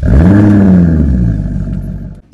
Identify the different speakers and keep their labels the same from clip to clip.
Speaker 1: Mm-hmm.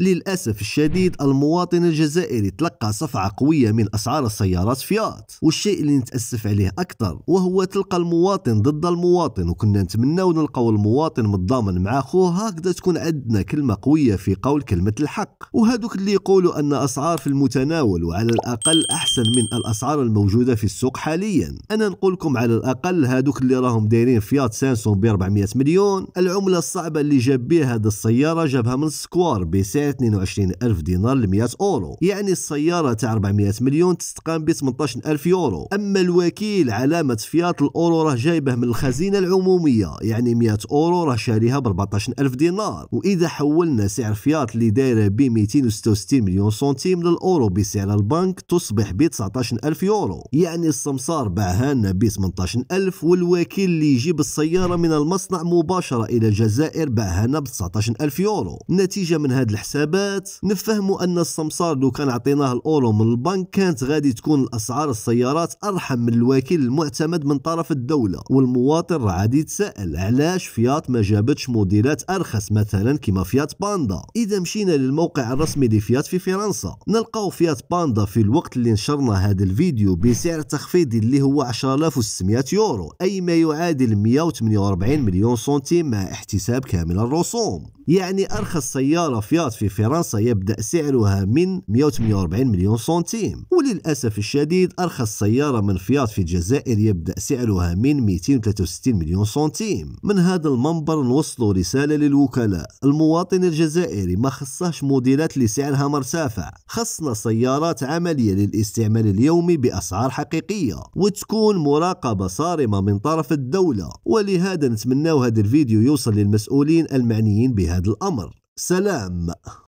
Speaker 1: للأسف الشديد المواطن الجزائري تلقى صفعة قوية من أسعار السيارات فيات والشيء اللي نتأسف عليه أكثر وهو تلقى المواطن ضد المواطن وكنا نتمناو نلقاو المواطن متضامن مع خوه هكذا تكون عندنا كلمة قوية في قول كلمة الحق وهذوك اللي يقولوا أن أسعار في المتناول وعلى الأقل أحسن من الأسعار الموجودة في السوق حاليا أنا نقولكم على الأقل هذوك اللي راهم دايرين فيات سانسون ب 400 مليون العملة الصعبة اللي جاب بها هذه السيارة جابها من سكوار بسعر 22 ألف دينار ل 100 أورو يعني السيارة تاع 400 مليون تستقام ب 18 ألف يورو أما الوكيل علامة فيات الأورو راه جايبه من الخزينة العمومية يعني 100 أورو راه شاريها ب 14 ألف دينار وإذا حولنا سعر فيات اللي دايرة ب 266 مليون سنتيم للأورو بسعر البنك تصبح ب 19 ألف يورو يعني السمسار باعها لنا ب 18 ألف والوكيل اللي يجيب السيارة من المصنع مباشرة إلى الجزائر باعها لنا ب 19 ألف يورو نتيجة من هذا الحساب الحسابات نفهموا أن السمسار لو كان عطيناه الأورو من البنك كانت غادي تكون اسعار السيارات أرحم من الوكيل المعتمد من طرف الدولة والمواطن عادي يتساءل علاش فيات ما جابتش موديلات أرخص مثلا كما فيات باندا إذا مشينا للموقع الرسمي لفيات في فرنسا نلقاو فيات باندا في الوقت اللي نشرنا هذا الفيديو بسعر تخفيضي اللي هو 10600 يورو أي ما يعادل 148 مليون سنتيم مع احتساب كامل الرسوم يعني أرخص سيارة فيات في فرنسا يبدأ سعرها من 148 مليون سنتيم وللأسف الشديد أرخص سيارة من فيات في الجزائر يبدأ سعرها من 263 مليون سنتيم من هذا المنبر نوصلوا رسالة للوكلاء المواطن الجزائري ما خصهش موديلات اللي سعرها مرتفع خصنا سيارات عملية للاستعمال اليومي بأسعار حقيقية وتكون مراقبة صارمة من طرف الدولة ولهذا نتمناو هذا الفيديو يوصل للمسؤولين المعنيين بها هذا الأمر سلام